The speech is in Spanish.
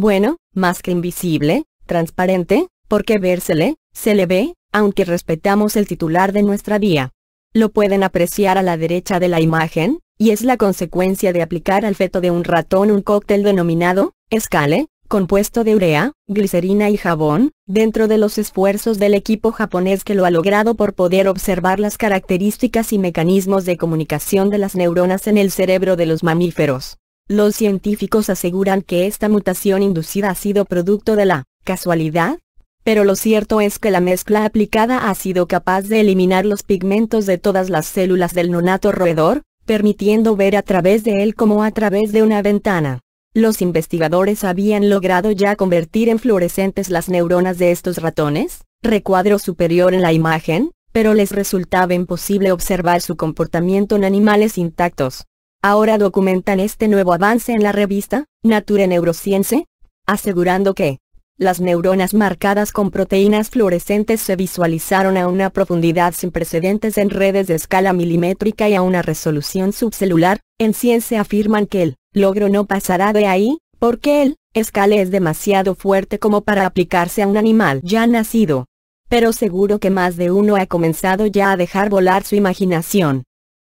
Bueno, más que invisible, transparente, porque vérsele, se le ve, aunque respetamos el titular de nuestra vía. Lo pueden apreciar a la derecha de la imagen, y es la consecuencia de aplicar al feto de un ratón un cóctel denominado, escale, compuesto de urea, glicerina y jabón, dentro de los esfuerzos del equipo japonés que lo ha logrado por poder observar las características y mecanismos de comunicación de las neuronas en el cerebro de los mamíferos. Los científicos aseguran que esta mutación inducida ha sido producto de la casualidad, pero lo cierto es que la mezcla aplicada ha sido capaz de eliminar los pigmentos de todas las células del nonato roedor, permitiendo ver a través de él como a través de una ventana. Los investigadores habían logrado ya convertir en fluorescentes las neuronas de estos ratones, recuadro superior en la imagen, pero les resultaba imposible observar su comportamiento en animales intactos ahora documentan este nuevo avance en la revista, Nature Neuroscience, asegurando que las neuronas marcadas con proteínas fluorescentes se visualizaron a una profundidad sin precedentes en redes de escala milimétrica y a una resolución subcelular, en ciencia afirman que el logro no pasará de ahí, porque el escale es demasiado fuerte como para aplicarse a un animal ya nacido. Pero seguro que más de uno ha comenzado ya a dejar volar su imaginación.